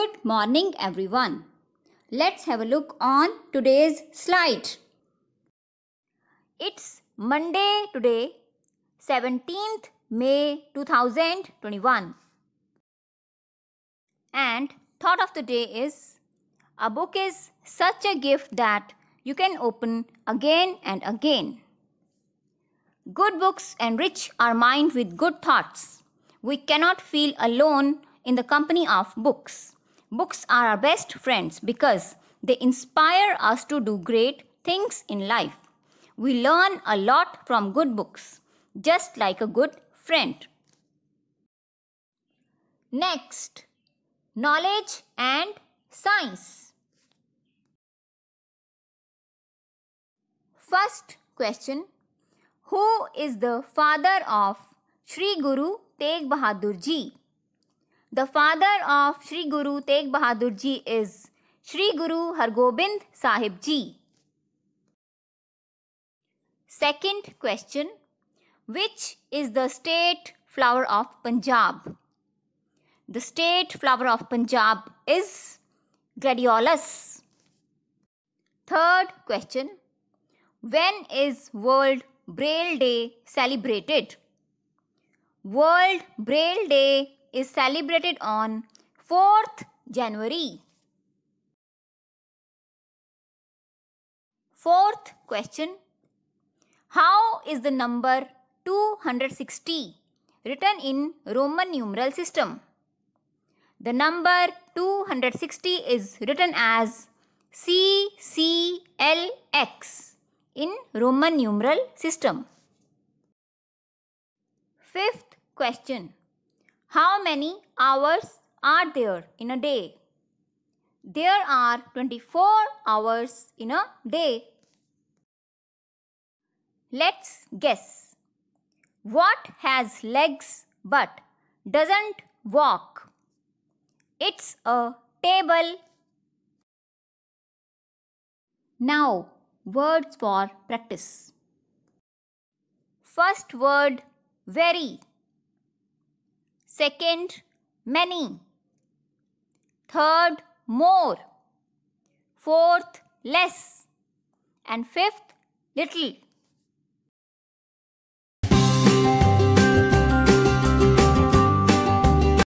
Good morning everyone. Let's have a look on today's slide. It's Monday today, 17th May 2021. And thought of the day is a book is such a gift that you can open again and again. Good books enrich our mind with good thoughts. We cannot feel alone in the company of books. Books are our best friends because they inspire us to do great things in life. We learn a lot from good books, just like a good friend. Next, knowledge and science. First question Who is the father of Sri Guru Tegh Bahadur Ji? The father of Sri Guru Tegh Bahadur Ji is Sri Guru Hargobind Sahib Ji. Second question Which is the state flower of Punjab? The state flower of Punjab is gladiolus. Third question When is World Braille Day celebrated? World Braille Day is celebrated on 4th January. Fourth question. How is the number 260 written in Roman numeral system? The number 260 is written as CCLX in Roman numeral system. Fifth question. How many hours are there in a day? There are 24 hours in a day. Let's guess. What has legs but doesn't walk? It's a table. Now, words for practice. First word, very. Second, many. Third, more. Fourth, less. And fifth, little.